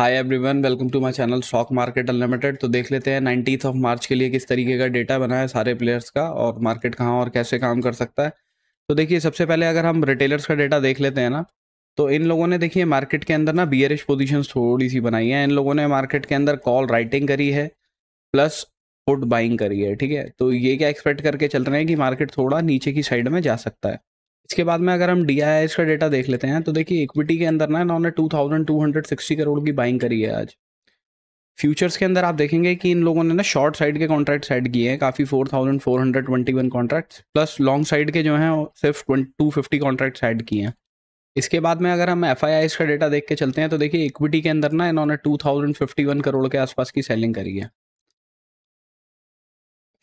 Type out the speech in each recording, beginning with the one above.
hi everyone welcome to my channel stock market unlimited तो देख लेते हैं नाइनटीथ ऑफ मार्च के लिए किस तरीके का डेटा बना है सारे प्लेयर्स का और मार्केट कहाँ और कैसे काम कर सकता है तो देखिए सबसे पहले अगर हम रिटेलर्स का डेटा देख लेते हैं ना तो इन लोगों ने देखिए मार्केट के अंदर ना बियरिश पोजिशन थोड़ी सी बनाई है इन लोगों ने मार्केट के अंदर कॉल राइटिंग करी है प्लस फुट बाइंग करी है ठीक है तो ये क्या एक्सपेक्ट करके चल रहे हैं कि मार्केट थोड़ा नीचे की साइड में जा सकता है इसके बाद में अगर हम डी का डेटा देख लेते हैं तो देखिए इक्विटी के अंदर ना इन्होंने सिक्सटी करोड़ की बाइंग करी है आज फ्यूचर्स के अंदर आप देखेंगे कि इन लोगों ने ना शॉर्ट साइड के कॉन्ट्रैक्ट सेट किए हैं काफ़ी 4421 कॉन्ट्रैक्ट्स प्लस लॉन्ग साइड के जो हैं सिर्फ 250 कॉन्ट्रैक्ट साइड किए हैं इसके बाद में अगर हम एफ का डेटा देख के चलते हैं तो देखिए इक्विटी के अंदर ना इन्होंने वन करोड़ के आसपास की सेलिंग करी है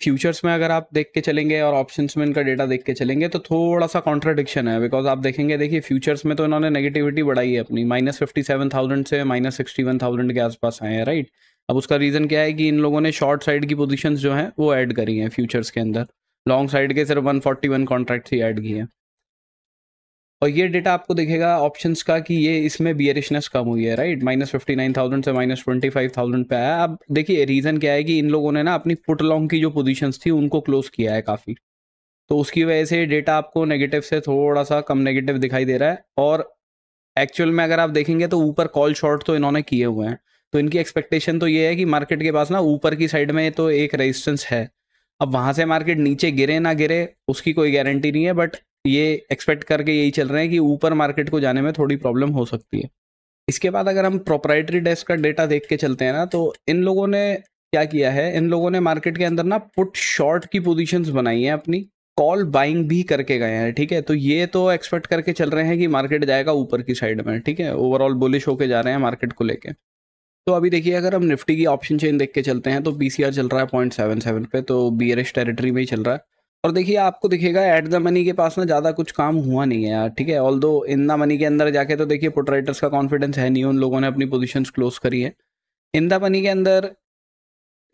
फ्यूचर्स में अगर आप देख के चलेंगे और ऑप्शन में इनका डेटा देख के चलेंगे तो थोड़ा सा कॉन्ट्राडिक्शन है बिकॉज आप देखेंगे देखिए फ्यूचर्स में तो इन्होंने नेगेटिविटी बढ़ाई है अपनी माइनस फिफ्टी सेवन थाउजेंड से माइनस सिक्सटी वन थाउजेंड के आसपास आए हैं राइट अब उसका रीज़न क्या है कि इन लोगों ने शॉर्ट साइड की पोजिशन जो है वो ऐड करी है फ्यूचर्स के अंदर लॉन्ग साइड के सिर्फ वन फोर्टी वन कॉन्ट्रैक्ट ही ऐड किए हैं और ये डेटा आपको दिखेगा ऑप्शंस का कि ये इसमें बियरिशनेस कम हुई है right minus fifty nine thousand से माइनस ट्वेंटी फाइव थाउजेंड पे आया अब देखिए रीज़न क्या है कि इन लोगों ने ना अपनी पुट लॉन्ग की जो पोजीशंस थी उनको क्लोज किया है काफ़ी तो उसकी वजह से डेटा आपको नेगेटिव से थोड़ा सा कम नेगेटिव दिखाई दे रहा है और एक्चुअल में अगर आप देखेंगे तो ऊपर कॉल शॉर्ट तो इन्होंने किए हुए हैं तो इनकी एक्सपेक्टेशन तो ये है कि मार्केट के पास ना ऊपर की साइड में तो एक रेजिस्टेंस है अब वहां से मार्केट नीचे गिरे ना गिरे उसकी कोई गारंटी नहीं है बट ये एक्सपेक्ट करके यही चल रहे हैं कि ऊपर मार्केट को जाने में थोड़ी प्रॉब्लम हो सकती है इसके बाद अगर हम प्रोप्राइटरी डेस्क का डेटा देख के चलते हैं ना तो इन लोगों ने क्या किया है इन लोगों ने मार्केट के अंदर ना पुट शॉर्ट की पोजीशंस बनाई हैं अपनी कॉल बाइंग भी करके गए हैं ठीक है तो ये तो एक्सपेक्ट करके चल रहे हैं कि मार्केट जाएगा ऊपर की साइड में ठीक है ओवरऑल बुलिश होके जा रहे हैं मार्केट को लेके तो अभी देखिए अगर हम निफ्टी की ऑप्शन चेन देख के चलते हैं तो पी चल रहा है पॉइंट सेवन सेवन पे तो बी टेरिटरी में ही चल रहा है और देखिए आपको दिखेगा एट द मनी के पास ना ज़्यादा कुछ काम हुआ नहीं है यार ठीक है ऑल दो इन द मनी के अंदर जाके तो देखिए पोट्राइटर्स का कॉन्फिडेंस है नहीं उन लोगों ने अपनी पोजिशन क्लोज करी है इन द मनी के अंदर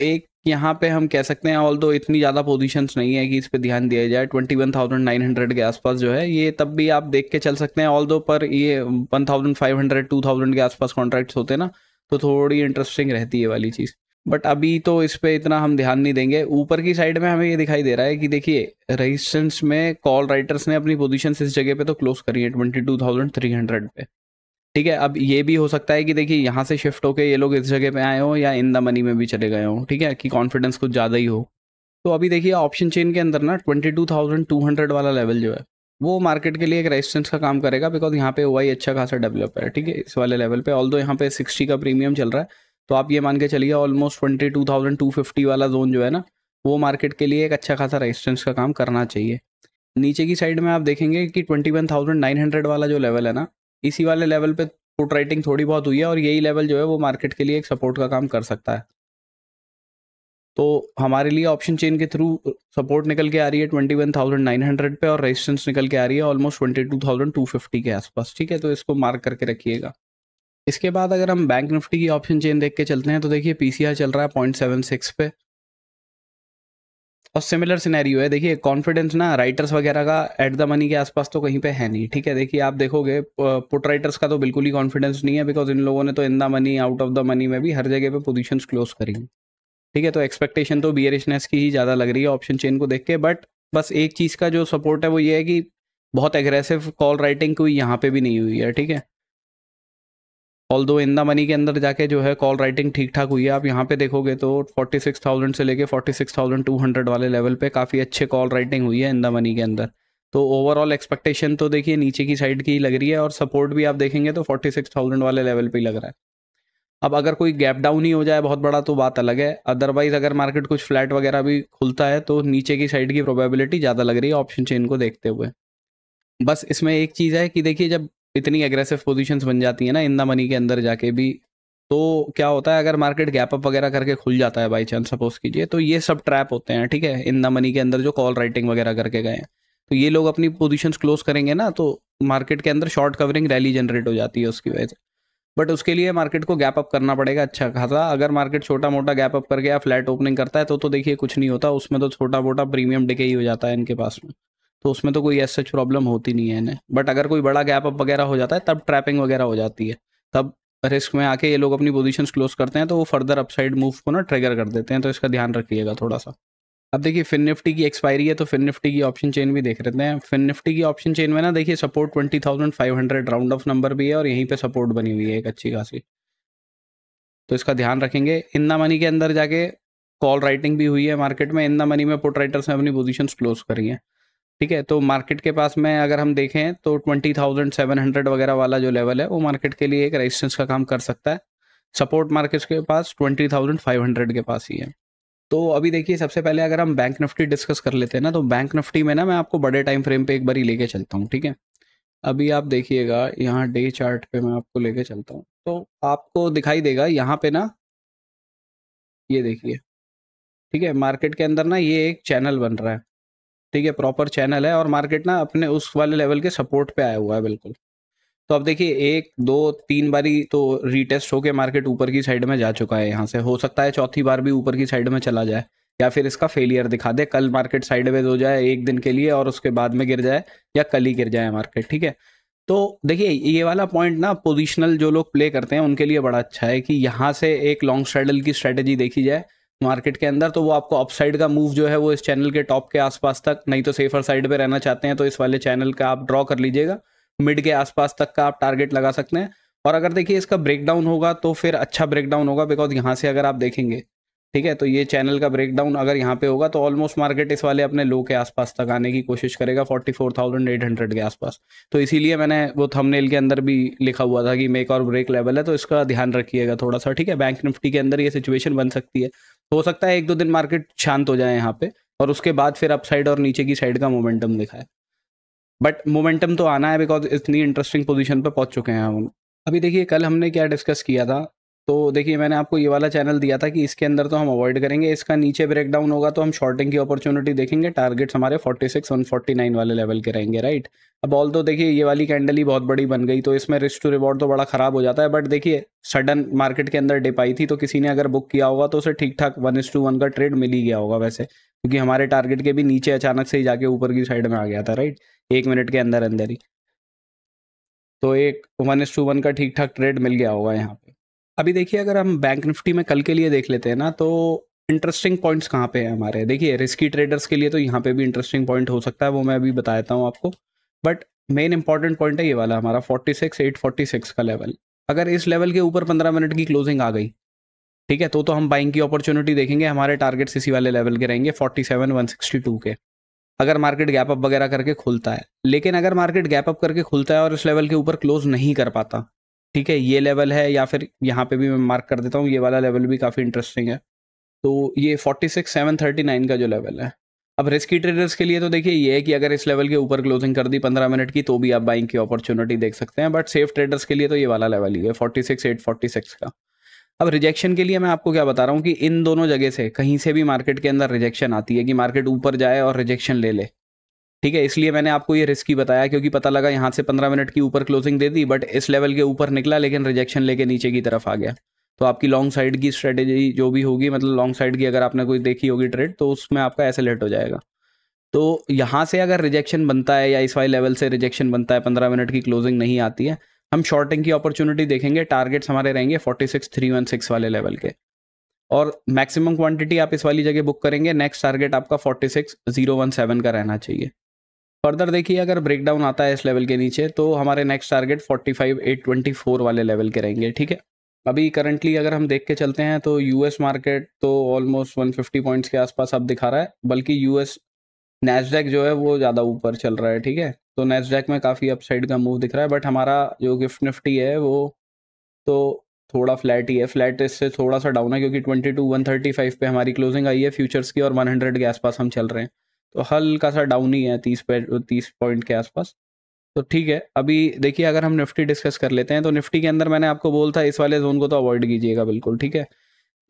एक यहाँ पे हम कह सकते हैं ऑल दो इतनी ज़्यादा पोजीशंस नहीं है कि इस पे ध्यान दिया जाए twenty one thousand nine hundred के आसपास जो है ये तब भी आप देख के चल सकते हैं ऑल दो पर ये one thousand five hundred two thousand के आसपास कॉन्ट्रैक्ट्स होते हैं ना तो थोड़ी इंटरेस्टिंग रहती है वाली चीज़ बट अभी तो इस पर इतना हम ध्यान नहीं देंगे ऊपर की साइड में हमें ये दिखाई दे रहा है कि देखिए रेजिस्टेंस में कॉल राइटर्स ने अपनी पोजीशन इस जगह पे तो क्लोज करी है twenty two thousand three hundred पे ठीक है अब ये भी हो सकता है कि देखिए यहाँ से शिफ्ट होके ये लोग इस जगह पे आए हो या इन द मनी में भी चले गए हो ठीक है कि कॉन्फिडेंस कुछ ज़्यादा ही हो तो अभी देखिए ऑप्शन चेन के अंदर ना twenty two thousand two hundred वाला लेवल जो है वो मार्केट के लिए एक रेजिस्टेंस का काम करेगा बिकॉज यहाँ पे ओ अच्छा खासा डेवलप है ठीक है इस वाले लेवल पे ऑल दो यहाँ पे सिक्सटी का प्रीमियम चल रहा है तो आप ये मान के चलिए almost twenty two thousand two fifty वाला जोन जो है ना वो मार्केट के लिए एक अच्छा खासा रेजिस्टेंस का काम करना चाहिए नीचे की साइड में आप देखेंगे कि twenty one thousand nine hundred वाला जो लेवल है ना इसी वाले लेवल पे पुट राइटिंग थोड़ी बहुत हुई है और यही लेवल जो है वो मार्केट के लिए एक सपोर्ट का काम कर सकता है तो हमारे लिए ऑप्शन चेन के थ्रू सपोर्ट निकल के आ रही है twenty one thousand nine hundred पे और रेजिस्टेंस निकल के आ रही है almost twenty two thousand two fifty के आसपास ठीक है तो इसको मार्क करके रखिएगा इसके बाद अगर हम बैंक निफ्टी की ऑप्शन चेन देख के चलते हैं तो देखिए पीसीआर चल रहा है पॉइंट सेवन सिक्स पे और सिमिलर सिनेरियो है देखिए कॉन्फिडेंस ना राइटर्स वगैरह का एट द मनी के आसपास तो कहीं पे है नहीं ठीक है देखिए आप देखोगे पुट राइटर्स का तो बिल्कुल ही कॉन्फिडेंस नहीं है बिकॉज इन लोगों ने तो in the money out of the money में भी हर जगह पे पोजीशंस क्लोज करी ठीक है तो एक्सपेक्टेशन तो बियरिशनेस की ही ज़्यादा लग रही है ऑप्शन चेन को देख के बट बस एक चीज़ का जो सपोर्ट है वो ये है कि बहुत एग्रेसिव कॉल राइटिंग कोई यहाँ पे भी नहीं हुई है ठीक है ऑल दो इन द मनी के अंदर जाके जो है कॉल राइटिंग ठीक ठाक हुई है आप यहाँ पे देखोगे तो 46,000 से लेके 46,200 वाले लेवल पे काफ़ी अच्छे कॉल राइटिंग हुई है इन द मनी के अंदर तो ओवरऑल एक्सपेक्टेशन तो देखिए नीचे की साइड की लग रही है और सपोर्ट भी आप देखेंगे तो 46,000 वाले लेवल पे ही लग रहा है अब अगर कोई गैप डाउन ही हो जाए बहुत बड़ा तो बात अलग है अदरवाइज अगर मार्केट कुछ फ्लैट वगैरह भी खुलता है तो नीचे की साइड की प्रोबेबिलिटी ज़्यादा लग रही है ऑप्शन चेन को देखते हुए बस इसमें एक चीज़ है कि देखिए जब इतनी एग्रेसिव पोजीशंस बन जाती है ना इन द मनी के अंदर जाके भी तो क्या होता है अगर मार्केट गैप अप वगैरह करके खुल जाता है बाई चांस सपोज कीजिए तो ये सब ट्रैप होते हैं ठीक है इन द मनी के अंदर जो कॉल राइटिंग वगैरह करके गए तो ये लोग अपनी पोजिशन क्लोज करेंगे ना तो मार्केट के अंदर शॉर्ट कवरिंग रैली जनरेट हो जाती है उसकी वजह से बट उसके लिए मार्केट को गैप अप करना पड़ेगा अच्छा खासा अगर मार्केट छोटा मोटा गैप अप करके या फ्लैट ओपनिंग करता है तो तो देखिए कुछ नहीं होता उसमें तो छोटा मोटा प्रीमियम डिके ही हो जाता है इनके पास में तो उसमें तो कोई ऐसा प्रॉब्लम होती नहीं है इन्हें बट अगर कोई बड़ा गैप अप वगैरह हो जाता है तब ट्रैपिंग वगैरह हो जाती है तब रिस्क में आके ये लोग अपनी पोजिशन क्लोज करते हैं तो वो फर्दर अपसाइड मूव को ना ट्रिगर कर देते हैं तो इसका ध्यान रखिएगा थोड़ा सा अब देखिए फिन निफ्टी की एक्सपायरी है तो फिन निफ्टी की ऑप्शन चेन भी देख लेते हैं फिन निफ्टी की ऑप्शन चेन में ना देखिए support twenty thousand five hundred round off number भी है और यहीं पे सपोर्ट बनी हुई है एक अच्छी खासी तो इसका ध्यान रखेंगे इंदा मनी के अंदर जाके कॉल राइटिंग भी हुई है मार्केट में इंदा मनी में पुट राइटर्स ने अपनी पोजिशन क्लोज करी है ठीक है तो मार्केट के पास में अगर हम देखें तो ट्वेंटी थाउजेंड सेवन हंड्रेड वगैरह वाला जो लेवल है वो मार्केट के लिए एक रेजिस्टेंस का काम कर सकता है सपोर्ट मार्केट के पास ट्वेंटी थाउजेंड फाइव हंड्रेड के पास ही है तो अभी देखिए सबसे पहले अगर हम बैंक निफ्टी डिस्कस कर लेते हैं ना तो बैंक निफ्टी में ना मैं आपको बड़े टाइम फ्रेम पर एक बार लेके चलता हूँ ठीक है अभी आप देखिएगा यहाँ डे चार्ट पे मैं आपको लेके चलता हूँ तो आपको दिखाई देगा यहाँ पे ना ये देखिए ठीक है मार्केट के अंदर ना ये एक चैनल बन रहा है ठीक है प्रॉपर चैनल है और मार्केट ना अपने उस वाले लेवल के सपोर्ट पे आया हुआ है बिल्कुल तो अब देखिए एक दो तीन बारी तो रीटेस्ट होके मार्केट ऊपर की साइड में जा चुका है यहाँ से हो सकता है चौथी बार भी ऊपर की साइड में चला जाए या फिर इसका फेलियर दिखा दे कल मार्केट साइडवेज हो जाए एक दिन के लिए और उसके बाद में गिर जाए या कल ही गिर जाए मार्केट ठीक है तो देखिए ये वाला पॉइंट ना पोजिशनल जो लोग प्ले करते हैं उनके लिए बड़ा अच्छा है कि यहाँ से एक लॉन्ग स्ट्रेडल की स्ट्रेटेजी देखी जाए मार्केट के अंदर तो वो आपको अपसाइड का मूव जो है वो इस चैनल के टॉप के आसपास तक नहीं तो सेफर साइड पे रहना चाहते हैं तो इस वाले चैनल का आप ड्रॉ कर लीजिएगा मिड के आसपास तक का आप टारगेट लगा सकते हैं और अगर देखिए इसका ब्रेकडाउन होगा तो फिर अच्छा ब्रेकडाउन होगा बिकॉज यहाँ से अगर आप देखेंगे ठीक है तो ये चैनल का ब्रेकडाउन अगर यहाँ पे होगा तो ऑलमोस्ट मार्केट इस वाले अपने लो के आसपास तक आने की कोशिश करेगा 44,800 के आसपास तो इसीलिए मैंने वो थंबनेल के अंदर भी लिखा हुआ था कि मेक और ब्रेक लेवल है तो इसका ध्यान रखिएगा थोड़ा सा ठीक है बैंक निफ्टी के अंदर ये सिचुएशन बन सकती है हो सकता है एक दो दिन मार्केट शांत हो जाए यहाँ पे और उसके बाद फिर अपसाइड और नीचे की साइड का मोमेंटम दिखाए बट मोमेंटम तो आना है बिकॉज इतनी इंटरेस्टिंग पोजिशन पर पहुंच चुके हैं हम अभी देखिए कल हमने क्या डिस्कस किया था तो देखिए मैंने आपको ये वाला चैनल दिया था कि इसके अंदर तो हम अवॉइड करेंगे इसका नीचे ब्रेकडाउन होगा तो हम शॉर्टिंग की अपॉर्चुनिटी देखेंगे टारगेट्स हमारे 46 149 वाले लेवल के रहेंगे राइट अब ऑल तो देखिए ये वाली कैंडल ही बहुत बड़ी बन गई तो इसमें रिस्क टू रिवॉर्ड तो बड़ा खराब हो जाता है बट देखिए सडन मार्केट के अंदर डिप आई थी तो किसी ने अगर बुक किया होगा तो उसे ठीक ठाक वन इस टू वन का ट्रेड मिल ही गया होगा वैसे क्योंकि हमारे टारगेट के भी नीचे अचानक से ही जाके ऊपर की साइड में आ गया था राइट एक मिनट के अंदर अंदर ही तो एक वन इस टू वन का ठीक ठाक ट्रेड मिल गया होगा यहाँ पे अभी देखिए अगर हम बैंक निफ्टी में कल के लिए देख लेते हैं ना तो इंटरेस्टिंग पॉइंट्स कहाँ पे हैं हमारे देखिए रिस्की ट्रेडर्स के लिए तो यहाँ पे भी इंटरेस्टिंग पॉइंट हो सकता है वो मैं अभी बता देता हूँ आपको बट मेन इंपॉर्टेंट पॉइंट है ये वाला हमारा 46 846 का लेवल अगर इस लेवल के ऊपर 15 मिनट की क्लोजिंग आ गई ठीक है तो तो हम बाइंग की अपॉर्चुनिटी देखेंगे हमारे टारगेट्स इसी वाले लेवल के रहेंगे फोर्टी टू के अगर मार्केट गैप अप वगैरह करके खुलता है लेकिन अगर मार्केट गैप अप करके खुलता है और इस लेवल के ऊपर क्लोज नहीं कर पाता ठीक है ये लेवल है या फिर यहाँ पे भी मैं मार्क कर देता हूँ ये वाला लेवल भी काफ़ी इंटरेस्टिंग है तो ये forty six seven thirty nine का जो लेवल है अब रिस्की ट्रेडर्स के लिए तो देखिए ये है कि अगर इस लेवल के ऊपर क्लोजिंग कर दी पंद्रह मिनट की तो भी आप बाइंग की अपॉर्चुनिटी देख सकते हैं बट सेफ ट्रेडर्स के लिए तो ये वाला लेवल ही है forty six eight forty six का अब रिजेक्शन के लिए मैं आपको क्या बता रहा हूँ कि इन दोनों जगह से कहीं से भी मार्केट के अंदर रिजेक्शन आती है कि मार्केट ऊपर जाए और रिजेक्शन ले ले ठीक है इसलिए मैंने आपको ये रिस्की बताया क्योंकि पता लगा यहाँ से पंद्रह मिनट की ऊपर क्लोजिंग दे दी बट इस लेवल के ऊपर निकला लेकिन रिजेक्शन लेके नीचे की तरफ आ गया तो आपकी लॉन्ग साइड की स्ट्रेटेजी जो भी होगी मतलब लॉन्ग साइड की अगर आपने कोई देखी होगी ट्रेड तो उसमें आपका ऐसे लेट हो जाएगा तो यहाँ से अगर रिजेक्शन बनता है या इस वाई लेवल से रिजेक्शन बनता है पंद्रह मिनट की क्लोजिंग नहीं आती है हम शॉर्टिंग की अपॉर्चुनिटी देखेंगे टारगेट्स हमारे रहेंगे forty six three one six वाले लेवल के और मैक्सिमम क्वांटिटी आप इस वाली जगह बुक करेंगे नेक्स्ट टारगेट आपका forty six zero one seven का रहना चाहिए फर्दर देखिए अगर ब्रेकडाउन आता है इस लेवल के नीचे तो हमारे नेक्स्ट टारगेट 45,824 वाले लेवल के रहेंगे ठीक है अभी करंटली अगर हम देख के चलते हैं तो यूएस मार्केट तो ऑलमोस्ट 150 पॉइंट्स के आसपास अब दिखा रहा है बल्कि यूएस नेस्डेक जो है वो ज़्यादा ऊपर चल रहा है ठीक है तो नेस्डेक में काफ़ी अपसाइड का मूव दिख रहा है बट हमारा जो गिफ्ट निफ्टी है वो तो थोड़ा फ्लैट ही है फ्लैट इससे थोड़ा सा डाउन है क्योंकि twenty two one thirty five पर हमारी क्लोजिंग आई है फ्यूचर्स की और वन हंड्रेड के आसपास हम चल रहे हैं तो हल्का सा डाउन ही है तीस पे तीस पॉइंट के आसपास तो ठीक है अभी देखिए अगर हम निफ्टी डिस्कस कर लेते हैं तो निफ्टी के अंदर मैंने आपको बोल था इस वाले जोन को तो अवॉइड कीजिएगा बिल्कुल ठीक है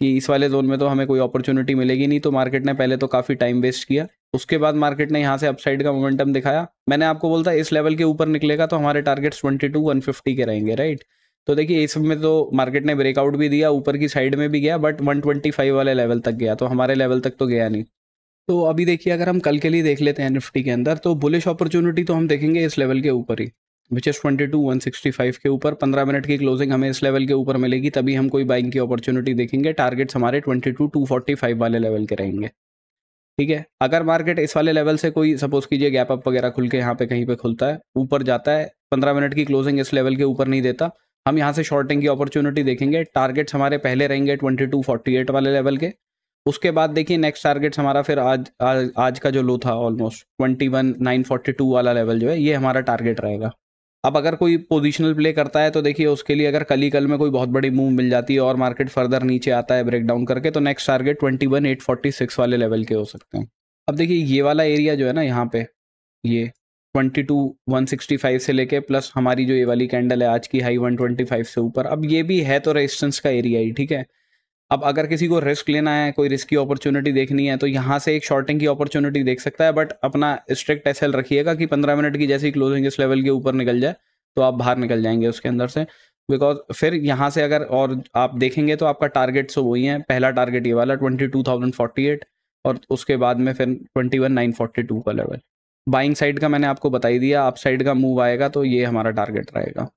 कि इस वाले जोन में तो हमें कोई अपॉर्चुनिटी मिलेगी नहीं तो मार्केट ने पहले तो काफ़ी टाइम वेस्ट किया उसके बाद मार्केट ने यहाँ से अपसाइड का मोमेंटम दिखाया मैंने आपको बोलता इस लेवल के ऊपर निकलेगा तो हमारे targets twenty two one fifty के रहेंगे राइट तो देखिए इस में तो मार्केट ने ब्रेकआउट भी दिया ऊपर की साइड में भी गया बट 125 वाले लेवल तक गया तो हमारे लेवल तक तो गया नहीं तो अभी देखिए अगर हम कल के लिए देख लेते हैं निफ्टी के अंदर तो बुलिश अपॉर्चुनिटी तो हम देखेंगे इस लेवल के ऊपर ही which is twenty two one sixty five के ऊपर पंद्रह मिनट की क्लोजिंग हमें इस लेवल के ऊपर मिलेगी तभी हम कोई बाइंग की अपॉर्चुनिटी देखेंगे टारगेट्स हमारे twenty two two forty five वाले लेवल के रहेंगे ठीक है अगर मार्केट इस वाले लेवल से कोई सपोज कीजिए गैप अप वगैरह खुल के यहाँ पे कहीं पे खुलता है ऊपर जाता है पंद्रह मिनट की क्लोजिंग इस लेवल के ऊपर नहीं देता हम यहाँ से शॉर्टिंग की अपॉर्चुनिटी देखेंगे टारगेट्स हमारे पहले रहेंगे ट्वेंटी टू फोर्टी एट वाले लेवल के उसके बाद देखिए नेक्स्ट टारगेट्स हमारा फिर आज आज, आज का जो लो था almost twenty one nine forty two वाला लेवल जो है ये हमारा टारगेट रहेगा अब अगर कोई पोजिशनल प्ले करता है तो देखिए उसके लिए अगर कल ही कल में कोई बहुत बड़ी मूव मिल जाती है और मार्केट फर्दर नीचे आता है ब्रेकडाउन करके तो next target twenty one eight forty six वाले लेवल के हो सकते हैं अब देखिए ये वाला एरिया जो है ना यहाँ पे ये twenty two one sixty five से लेके प्लस हमारी जो ये वाली कैंडल है आज की हाई वन ट्वेंटी फाइव से ऊपर अब ये भी है तो रेजिस्टेंस का एरिया ही ठीक है अब अगर किसी को रिस्क लेना है कोई रिस्क की अपॉर्चुनिटी देखनी है तो यहाँ से एक शॉर्टिंग की अपॉर्चुनिटी देख सकता है बट अपना स्ट्रिक्ट एस रखिएगा कि पंद्रह मिनट की जैसी क्लोजिंग इस लेवल के ऊपर निकल जाए तो आप बाहर निकल जाएंगे उसके अंदर से बिकॉज फिर यहाँ से अगर और आप देखेंगे तो आपका टारगेट सो तो वही है पहला टारगेट ये वाला twenty two thousand forty eight और उसके बाद में फिर twenty one nine forty two का लेवल बाइंग साइड का मैंने आपको बताई दिया आप साइड का मूव आएगा तो ये हमारा टारगेट रहेगा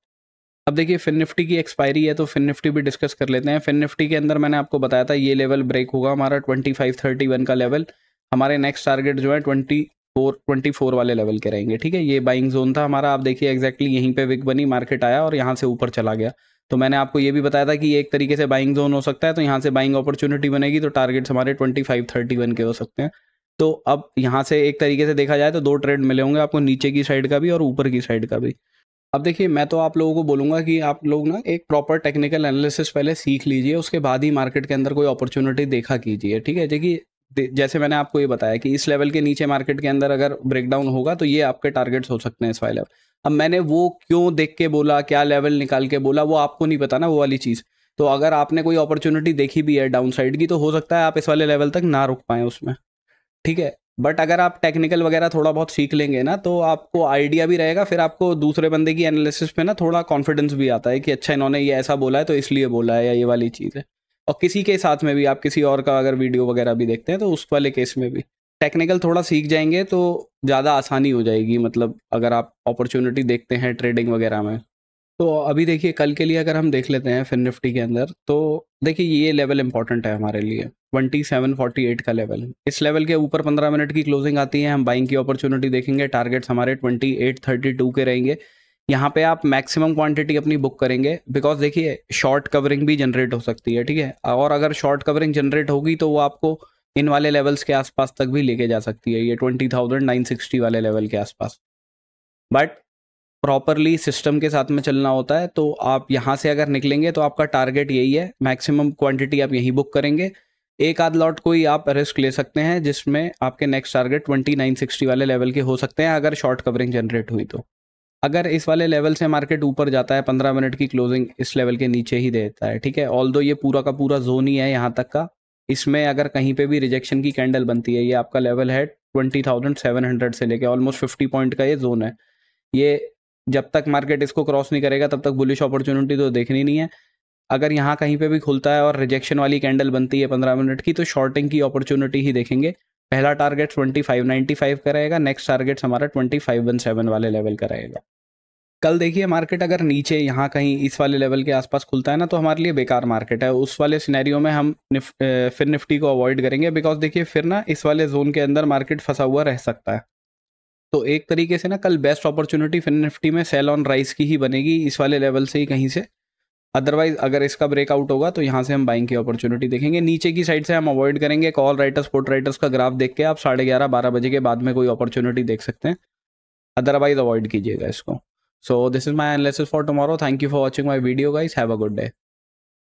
अब देखिए फिन निफ्टी की एक्सपायरी है तो फिन निफ्टी भी डिस्कस कर लेते हैं फिन निफ्टी के अंदर मैंने आपको बताया था ये लेवल ब्रेक होगा हमारा ट्वेंटी फाइव थर्टी वन का लेवल हमारे नेक्स्ट टारगेट जो है ट्वेंटी फोर ट्वेंटी फोर वाले लेवल के रहेंगे ठीक है ये बाइंग जोन था हमारा आप देखिए एक्जैक्टली यहीं पे विक बनी मार्केट आया और यहाँ से ऊपर चला गया तो मैंने आपको ये भी बताया था कि एक तरीके से बाइंग जोन हो सकता है तो यहाँ से बाइंग अपॉर्चुनिटी बनेगी तो टारगेट्स हमारे ट्वेंटी फाइव थर्टी वन के हो सकते हैं तो अब यहाँ से एक तरीके से देखा जाए तो दो ट्रेड मिले होंगे आपको नीचे की साइड का भी और ऊपर की साइड का भी अब देखिए मैं तो आप लोगों को बोलूँगा कि आप लोग ना एक प्रॉपर टेक्निकल एनालिसिस पहले सीख लीजिए उसके बाद ही मार्केट के अंदर कोई अपॉर्चुनिटी देखा कीजिए ठीक है देखिए जैसे मैंने आपको ये बताया कि इस लेवल के नीचे मार्केट के अंदर अगर ब्रेकडाउन होगा तो ये आपके टारगेट्स हो सकते हैं इस वाले अब मैंने वो क्यों देख के बोला क्या लेवल निकाल के बोला वो आपको नहीं पता ना वो वाली चीज़ तो अगर आपने कोई अपॉर्चुनिटी देखी भी है डाउन साइड की तो हो सकता है आप इस वाले लेवल तक ना रुक पाएं उसमें ठीक है बट अगर आप टेक्निकल वगैरह थोड़ा बहुत सीख लेंगे ना तो आपको आइडिया भी रहेगा फिर आपको दूसरे बंदे की एनालिसिस पे ना थोड़ा कॉन्फिडेंस भी आता है कि अच्छा इन्होंने ये ऐसा बोला है तो इसलिए बोला है या ये वाली चीज़ है और किसी के साथ में भी आप किसी और का अगर वीडियो वगैरह भी देखते हैं तो उस वाले केस में भी टेक्निकल थोड़ा सीख जाएंगे तो ज़्यादा आसानी हो जाएगी मतलब अगर आप अपॉर्चुनिटी देखते हैं ट्रेडिंग वगैरह में तो अभी देखिए कल के लिए अगर हम देख लेते हैं फिर निफ्टी के अंदर तो देखिए ये लेवल इंपॉर्टेंट है हमारे लिए 2748 का लेवल इस लेवल के ऊपर 15 मिनट की क्लोजिंग आती है हम बाइंग की अपॉर्चुनिटी देखेंगे टारगेट्स हमारे 2832 के रहेंगे यहाँ पे आप मैक्सिमम क्वांटिटी अपनी बुक करेंगे बिकॉज देखिए शॉर्ट कवरिंग भी जनरेट हो सकती है ठीक है और अगर शॉर्ट कवरिंग जनरेट होगी तो वो आपको इन वाले लेवल्स के आसपास तक भी लेके जा सकती है ये ट्वेंटी थाउजेंड नाइन सिक्सटी वाले लेवल के आसपास बट प्रॉपरली सिस्टम के साथ में चलना होता है तो आप यहाँ से अगर निकलेंगे तो आपका टारगेट यही है मैक्सिमम क्वांटिटी आप यहीं बुक करेंगे एक आध लॉट कोई आप रिस्क ले सकते हैं जिसमें आपके next target twenty nine sixty वाले लेवल के हो सकते हैं अगर शॉर्ट कवरिंग जनरेट हुई तो अगर इस वाले लेवल से मार्केट ऊपर जाता है पंद्रह मिनट की क्लोजिंग इस लेवल के नीचे ही देता है ठीक है ऑल दो ये पूरा का पूरा जोन ही है यहाँ तक का इसमें अगर कहीं पे भी रिजेक्शन की कैंडल बनती है ये आपका लेवल है ट्वेंटी थाउजेंड सेवन हंड्रेड से लेके ऑलमोस्ट फिफ्टी पॉइंट का ये जोन है ये जब तक मार्केट इसको क्रॉस नहीं करेगा तब तक बुलिश अपॉर्चुनिटी तो देखनी नहीं है अगर यहाँ कहीं पे भी खुलता है और रिजेक्शन वाली कैंडल बनती है पंद्रह मिनट की तो शॉर्टिंग की अपॉर्चुनिटी ही देखेंगे पहला target twenty five ninety five का रहेगा नेक्स्ट टारगेट हमारा ट्वेंटी फाइव वन सेवन वाले लेवल का रहेगा कल देखिए मार्केट अगर नीचे यहाँ कहीं इस वाले लेवल के आसपास खुलता है ना तो हमारे लिए बेकार मार्केट है उस वाले सिनेरियो में हम निफ, फिर निफ्टी को अवॉइड करेंगे बिकॉज देखिए फिर ना इस वाले जोन के अंदर मार्केट फंसा हुआ रह सकता है तो एक तरीके से ना कल बेस्ट अपॉर्चुनिटी फिन निफ्टी में सेल ऑन राइस की ही बनेगी इस वाले लेवल से ही कहीं से अदरवाइज अगर इसका ब्रेकआउट होगा तो यहाँ से हम बाइंग की अपॉर्चुनिटी देखेंगे नीचे की साइड से हम अवॉइड करेंगे कॉल राइटर्स पोर्ट राइटर्स का ग्राफ देख के आप साढ़े ग्यारह बारह बजे के बाद में कोई अपॉर्चुनिटी देख सकते हैं अदरवाइज अवॉइड कीजिएगा इसको so this is my analysis for tomorrow thank you for watching my video guys have a good day